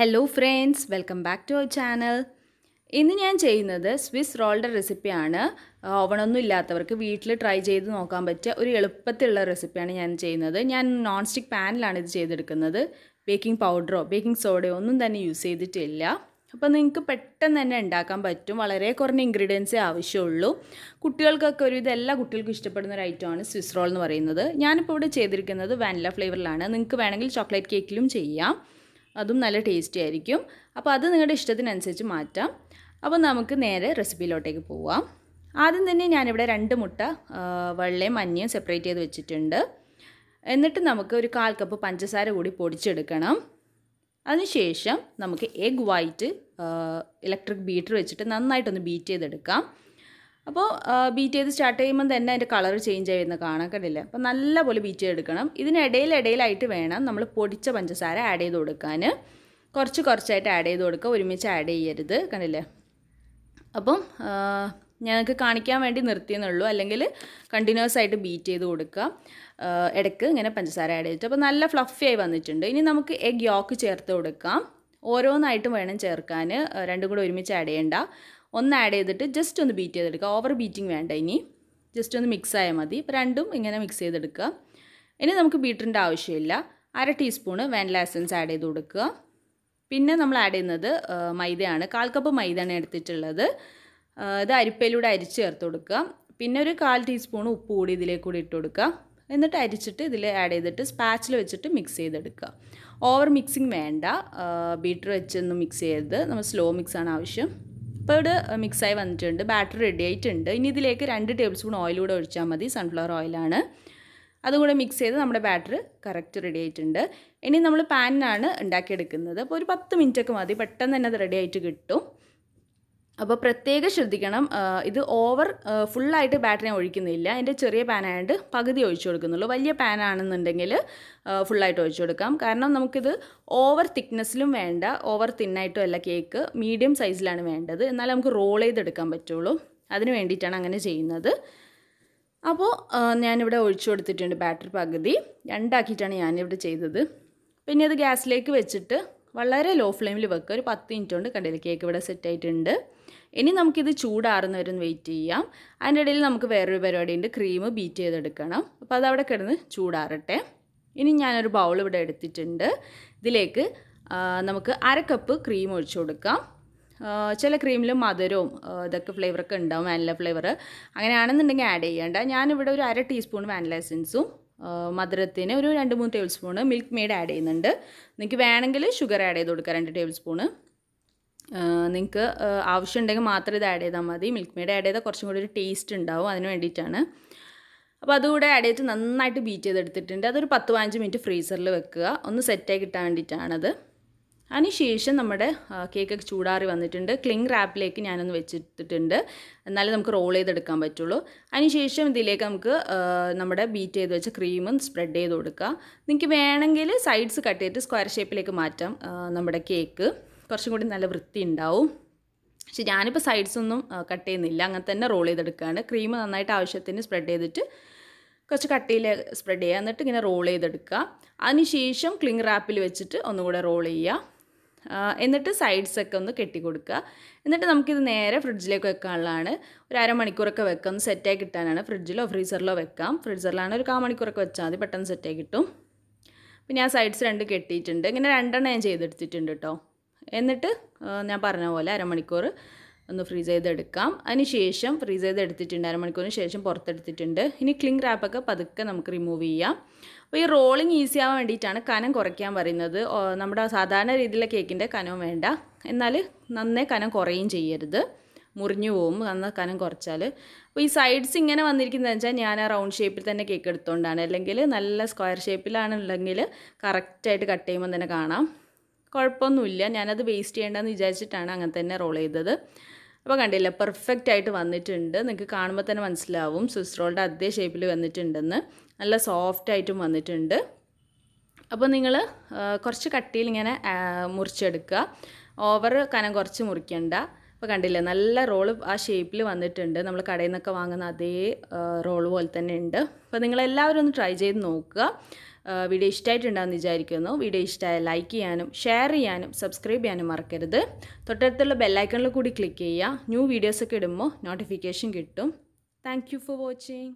hello friends welcome back to our channel ഇന്ന് ഞാൻ ചെയ്യുന്നത് സ്വിസ് റോളുടെ റെസിപ്പിയാണ് ഓവണൊന്നും ഇല്ലാത്തവർക്ക് വീട്ടിൽ ട്രൈ ചെയ്ത് നോക്കാൻ പറ്റിയ ഒരു എളുപ്പത്തിലുള്ള റെസിപ്പിയാണ് ഞാൻ ചെയ്യുന്നത് ഞാൻ നോൺ സ്റ്റിക്ക് പാനിലാണ് ഇത് ചെയ്തെടുക്കുന്നത് ബേക്കിംഗ് പൗഡറോ ബേക്കിംഗ് സോഡയോ ഒന്നും തന്നെ യൂസ് ചെയ്തിട്ടില്ല അപ്പോൾ നിങ്ങൾക്ക് പെട്ടെന്ന് തന്നെ ഉണ്ടാക്കാൻ പറ്റും വളരെ കുറഞ്ഞ ഇൻഗ്രീഡിയൻസേ ആവശ്യമുള്ളൂ കുട്ടികൾക്കൊക്കെ ഒരു ഇതെല്ലാ കുട്ടികൾക്കും ഇഷ്ടപ്പെടുന്ന ഒരു ഐറ്റമാണ് സ്വിസ് റോൾ എന്ന് പറയുന്നത് ഞാനിപ്പോൾ ഇവിടെ ചെയ്തിരിക്കുന്നത് വാനില ഫ്ലേവറിലാണ് നിങ്ങൾക്ക് വേണമെങ്കിൽ ചോക്ലേറ്റ് കേക്കിലും ചെയ്യാം അതും നല്ല ടേസ്റ്റി ആയിരിക്കും അപ്പോൾ അത് നിങ്ങളുടെ ഇഷ്ടത്തിനനുസരിച്ച് മാറ്റാം അപ്പോൾ നമുക്ക് നേരെ റെസിപ്പിയിലോട്ടേക്ക് പോവാം ആദ്യം തന്നെ ഞാനിവിടെ രണ്ട് മുട്ട വെള്ളയും മഞ്ഞയും സെപ്പറേറ്റ് ചെയ്ത് വെച്ചിട്ടുണ്ട് എന്നിട്ട് നമുക്ക് ഒരു കാൽ കപ്പ് പഞ്ചസാര കൂടി പൊടിച്ചെടുക്കണം അതിനുശേഷം നമുക്ക് എഗ് വൈറ്റ് ഇലക്ട്രിക് ബീറ്റർ വെച്ചിട്ട് നന്നായിട്ടൊന്ന് ബീറ്റ് ചെയ്തെടുക്കാം അപ്പോൾ ബീറ്റ് ചെയ്ത് സ്റ്റാർട്ട് ചെയ്യുമ്പോൾ തന്നെ അതിൻ്റെ കളർ ചേഞ്ച് ആയിരുന്നു കാണാൻ കണ്ടില്ലേ അപ്പോൾ നല്ലപോലെ ബീറ്റ് ചെയ്തെടുക്കണം ഇതിനിടയിൽ വേണം നമ്മൾ പൊടിച്ച പഞ്ചസാര ആഡ് ചെയ്ത് കൊടുക്കാൻ കുറച്ച് കുറച്ചായിട്ട് ആഡ് ചെയ്ത് കൊടുക്കുക ഒരുമിച്ച് ആഡ് ചെയ്യരുത് കണ്ടില്ലേ അപ്പം ഞങ്ങൾക്ക് കാണിക്കാൻ വേണ്ടി നിർത്തിയെന്നുള്ളൂ അല്ലെങ്കിൽ കണ്ടിന്യൂസ് ആയിട്ട് ബീറ്റ് ചെയ്ത് കൊടുക്കുക ഇടയ്ക്ക് ഇങ്ങനെ പഞ്ചസാര ആഡ് ചെയ്തിട്ട് അപ്പോൾ നല്ല ഫ്ലഫി ആയി വന്നിട്ടുണ്ട് ഇനി നമുക്ക് എഗ് യോക്ക് ചേർത്ത് കൊടുക്കാം ഓരോന്നായിട്ടും വേണം ചേർക്കാൻ രണ്ടും കൂടെ ഒരുമിച്ച് ആഡ് ചെയ്യേണ്ട ഒന്ന് ആഡ് ചെയ്തിട്ട് ജസ്റ്റ് ഒന്ന് ബീറ്റ് ചെയ്തെടുക്കുക ഓവർ ബീറ്റിംഗ് വേണ്ട ഇനി ജസ്റ്റ് ഒന്ന് മിക്സ് ആയാൽ മതി അപ്പോൾ രണ്ടും ഇങ്ങനെ മിക്സ് ചെയ്തെടുക്കുക ഇനി നമുക്ക് ബീറ്ററിൻ്റെ ആവശ്യമില്ല അര ടീസ്പൂണ് വാനില എസൻസ് ആഡ് ചെയ്ത് കൊടുക്കുക പിന്നെ നമ്മൾ ആഡ് ചെയ്യുന്നത് മൈദയാണ് കാൽ കപ്പ് മൈദയാണ് എടുത്തിട്ടുള്ളത് ഇത് അരിപ്പയിലൂടെ അരിച്ച് ചേർത്ത് കൊടുക്കുക പിന്നെ ഒരു കാൽ ടീസ്പൂൺ ഉപ്പ് കൂടി ഇതിലേക്ക് കൂടി ഇട്ട് കൊടുക്കുക എന്നിട്ട് അരിച്ചിട്ട് ഇതിൽ ആഡ് ചെയ്തിട്ട് സ്പാച്ചിൽ വെച്ചിട്ട് മിക്സ് ചെയ്തെടുക്കുക ഓവർ മിക്സിങ് വേണ്ട ബീറ്റർ വെച്ചൊന്നും മിക്സ് ചെയ്യരുത് നമ്മൾ സ്ലോ മിക്സാണ് ആവശ്യം പേർഡ് മിക്സായി വന്നിട്ടുണ്ട് ബാറ്റർ റെഡി ആയിട്ടുണ്ട് ഇനി ഇതിലേക്ക് രണ്ട് ടേബിൾ സ്പൂൺ ഓയിൽ കൂടെ ഒഴിച്ചാൽ മതി സൺഫ്ലവർ ഓയിലാണ് അതുകൂടെ മിക്സ് ചെയ്ത് നമ്മുടെ ബാറ്റർ കറക്റ്റ് റെഡി ആയിട്ടുണ്ട് ഇനി നമ്മൾ പാനിനാണ് ഉണ്ടാക്കിയെടുക്കുന്നത് അപ്പോൾ ഒരു പത്ത് മിനിറ്റൊക്കെ മതി പെട്ടെന്ന് തന്നെ അത് റെഡി ആയിട്ട് കിട്ടും അപ്പോൾ പ്രത്യേകം ശ്രദ്ധിക്കണം ഇത് ഓവർ ഫുള്ളായിട്ട് ബാറ്ററിനെ ഒഴിക്കുന്നില്ല അതിൻ്റെ ചെറിയ പാനായിട്ട് പകുതി ഒഴിച്ചു കൊടുക്കുന്നുള്ളൂ വലിയ പാനാണെന്നുണ്ടെങ്കിൽ ഫുള്ളായിട്ട് ഒഴിച്ചു കൊടുക്കാം കാരണം നമുക്കിത് ഓവർ തിക്നെസ്സിലും വേണ്ട ഓവർ തിന്നായിട്ടും അല്ല കേക്ക് മീഡിയം സൈസിലാണ് വേണ്ടത് എന്നാലേ നമുക്ക് റോൾ ചെയ്തെടുക്കാൻ പറ്റുള്ളൂ അതിന് വേണ്ടിയിട്ടാണ് അങ്ങനെ ചെയ്യുന്നത് അപ്പോൾ ഞാനിവിടെ ഒഴിച്ചു കൊടുത്തിട്ടുണ്ട് ബാറ്ററി പകുതി രണ്ടാക്കിയിട്ടാണ് ഞാനിവിടെ ചെയ്തത് പിന്നെ അത് ഗ്യാസിലേക്ക് വെച്ചിട്ട് വളരെ ലോ ഫ്ലെയിമിൽ വെക്കുക ഒരു പത്ത് മിനിറ്റ് കൊണ്ട് കണ്ടില്ല കേക്ക് ഇവിടെ സെറ്റ് ആയിട്ടുണ്ട് ഇനി നമുക്കിത് ചൂടാറുന്ന വരും വെയിറ്റ് ചെയ്യാം അതിൻ്റെ ഇടയിൽ നമുക്ക് വേറൊരു ഉണ്ട് ക്രീം ബീറ്റ് ചെയ്തെടുക്കണം അപ്പോൾ അതവിടെ കിടന്ന് ചൂടാറട്ടെ ഇനി ഞാനൊരു ബൗൾ ഇവിടെ എടുത്തിട്ടുണ്ട് ഇതിലേക്ക് നമുക്ക് അര കപ്പ് ക്രീം ഒഴിച്ചു കൊടുക്കാം ചില ക്രീമിൽ മധുരവും ഇതൊക്കെ ഫ്ലേവറൊക്കെ ഉണ്ടാവും വാനില ഫ്ലേവർ അങ്ങനെയാണെന്നുണ്ടെങ്കിൽ ആഡ് ചെയ്യേണ്ട ഞാനിവിടെ ഒരു അര ടീസ്പൂൺ വാനില എസൻസും മധുരത്തിന് ഒരു രണ്ട് മൂന്ന് tablespoon Milkmaid add ചെയ്യുന്നുണ്ട് നിങ്ങൾക്ക് വേണമെങ്കിൽ ഷുഗർ ആഡ് ചെയ്ത് കൊടുക്കുക രണ്ട് ടേബിൾ സ്പൂണ് നിങ്ങൾക്ക് ആവശ്യമുണ്ടെങ്കിൽ മാത്രം ഇത് ആഡ് ചെയ്താൽ മതി മിൽക്ക് മെയ്ഡ് ആഡ് ചെയ്താൽ കുറച്ചും കൂടി ഒരു ടേസ്റ്റ് ഉണ്ടാവും അതിന് വേണ്ടിയിട്ടാണ് അപ്പോൾ അതുകൂടെ ആഡ് ചെയ്ത് നന്നായിട്ട് ബീറ്റ് ചെയ്തെടുത്തിട്ടുണ്ട് അതൊരു പത്ത് പതിനഞ്ച് മിനിറ്റ് ഫ്രീസറിൽ വെക്കുക ഒന്ന് സെറ്റായി കിട്ടാൻ വേണ്ടിയിട്ടാണത് അതിനുശേഷം നമ്മുടെ കേക്കൊക്കെ ചൂടാറി വന്നിട്ടുണ്ട് ക്ലിങ് റാപ്പിലേക്ക് ഞാനൊന്ന് വെച്ചിട്ടിട്ടുണ്ട് എന്നാലേ നമുക്ക് റോൾ ചെയ്തെടുക്കാൻ പറ്റുള്ളൂ അതിനുശേഷം ഇതിലേക്ക് നമുക്ക് നമ്മുടെ ബീറ്റ് ചെയ്ത് വെച്ച ക്രീമും സ്പ്രെഡ് ചെയ്ത് കൊടുക്കുക നിങ്ങൾക്ക് വേണമെങ്കിൽ സൈഡ്സ് കട്ട് ചെയ്തിട്ട് സ്ക്വയർ ഷേപ്പിലേക്ക് മാറ്റാം നമ്മുടെ കേക്ക് കുറച്ചും കൂടി നല്ല വൃത്തി ഉണ്ടാവും പക്ഷെ ഞാനിപ്പോൾ സൈഡ്സ് ഒന്നും കട്ട് ചെയ്യുന്നില്ല അങ്ങനെ തന്നെ റോൾ ചെയ്തെടുക്കുകയാണ് ക്രീം നന്നായിട്ട് ആവശ്യത്തിന് സ്പ്രെഡ് ചെയ്തിട്ട് കുറച്ച് കട്ടിയിൽ സ്പ്രെഡ് ചെയ്യുക എന്നിട്ട് ഇങ്ങനെ റോൾ ചെയ്തെടുക്കുക അതിനുശേഷം ക്ലിങ് റാപ്പിൽ വെച്ചിട്ട് ഒന്നുകൂടെ റോൾ ചെയ്യുക എന്നിട്ട് സൈഡ്സൊക്കെ ഒന്ന് കെട്ടി കൊടുക്കുക എന്നിട്ട് നമുക്കിത് നേരെ ഫ്രിഡ്ജിലേക്ക് വെക്കാനുള്ളതാണ് ഒരു അരമണിക്കൂറൊക്കെ വെക്കാം സെറ്റായി കിട്ടാനാണ് ഫ്രിഡ്ജിലോ ഫ്രീസറിലോ വെക്കാം ഫ്രിഡ്ജറിലാണ് ഒരു കാമണിക്കൂറൊക്കെ വെച്ചാൽ മതി പെട്ടെന്ന് സെറ്റായി കിട്ടും പിന്നെ ആ സൈഡ്സ് രണ്ട് കെട്ടിയിട്ടുണ്ട് ഇങ്ങനെ രണ്ടെണ്ണം ഞാൻ ചെയ്തെടുത്തിട്ടുണ്ട് കേട്ടോ എന്നിട്ട് ഞാൻ പറഞ്ഞ പോലെ അരമണിക്കൂർ ഒന്ന് ഫ്രീസ് ചെയ്തെടുക്കാം അതിന് ശേഷം ഫ്രീസ് ചെയ്തെടുത്തിട്ടുണ്ട് അരമണിക്കൂറിന് ശേഷം പുറത്തെടുത്തിട്ടുണ്ട് ഇനി ക്ലിങ് റാപ്പൊക്കെ പതുക്കെ നമുക്ക് റിമൂവ് ചെയ്യാം അപ്പോൾ ഈ റോളിങ് ഈസി ആവാൻ വേണ്ടിയിട്ടാണ് കനം കുറയ്ക്കാൻ പറയുന്നത് നമ്മുടെ സാധാരണ രീതിയിലെ കേക്കിൻ്റെ കനവും വേണ്ട എന്നാൽ നന്നേ കനം കുറയും ചെയ്യരുത് മുറിഞ്ഞു പോകും നന്ന കനം കുറച്ചാൽ അപ്പോൾ ഈ സൈഡ്സ് ഇങ്ങനെ വന്നിരിക്കുന്നതെന്ന് വെച്ചാൽ ഞാൻ ആ റൗണ്ട് ഷേപ്പിൽ തന്നെ കേക്ക് എടുത്തുകൊണ്ടാണ് അല്ലെങ്കിൽ നല്ല സ്ക്വയർ ഷേപ്പിലാണെന്നുണ്ടെങ്കിൽ കറക്റ്റായിട്ട് കട്ട് ചെയ്യുമ്പോൾ തന്നെ കാണാം കുഴപ്പമൊന്നുമില്ല ഞാനത് വേസ്റ്റ് ചെയ്യേണ്ടതെന്ന് വിചാരിച്ചിട്ടാണ് അങ്ങനെ തന്നെ റോൾ ചെയ്തത് അപ്പോൾ കണ്ടില്ല പെർഫെക്റ്റ് ആയിട്ട് വന്നിട്ടുണ്ട് നിങ്ങൾക്ക് കാണുമ്പോൾ തന്നെ മനസ്സിലാവും സ്വിസ് റോളിൻ്റെ അതേ ഷേപ്പിൽ വന്നിട്ടുണ്ടെന്ന് നല്ല സോഫ്റ്റ് ആയിട്ടും വന്നിട്ടുണ്ട് അപ്പോൾ നിങ്ങൾ കുറച്ച് കട്ടിയിൽ ഇങ്ങനെ മുറിച്ചെടുക്കുക ഓവർ കനം കുറച്ച് മുറിക്കണ്ട അപ്പോൾ കണ്ടില്ലേ നല്ല റോള് ആ ഷേപ്പിൽ വന്നിട്ടുണ്ട് നമ്മൾ കടയിൽ നിന്നൊക്കെ വാങ്ങുന്ന അതേ റോള് പോലെ തന്നെ ഉണ്ട് അപ്പോൾ നിങ്ങളെല്ലാവരും ഒന്ന് ട്രൈ ചെയ്ത് നോക്കുക വീഡിയോ ഇഷ്ടമായിട്ടുണ്ടാകുമെന്ന് വിചാരിക്കുന്നു വീഡിയോ ഇഷ്ടമായ ലൈക്ക് ചെയ്യാനും ഷെയർ ചെയ്യാനും സബ്സ്ക്രൈബ് ചെയ്യാനും മറക്കരുത് തൊട്ടടുത്തുള്ള ബെല്ലൈക്കണിൽ കൂടി ക്ലിക്ക് ചെയ്യുക ന്യൂ വീഡിയോസൊക്കെ ഇടുമ്പോൾ നോട്ടിഫിക്കേഷൻ കിട്ടും താങ്ക് ഫോർ വാച്ചിങ്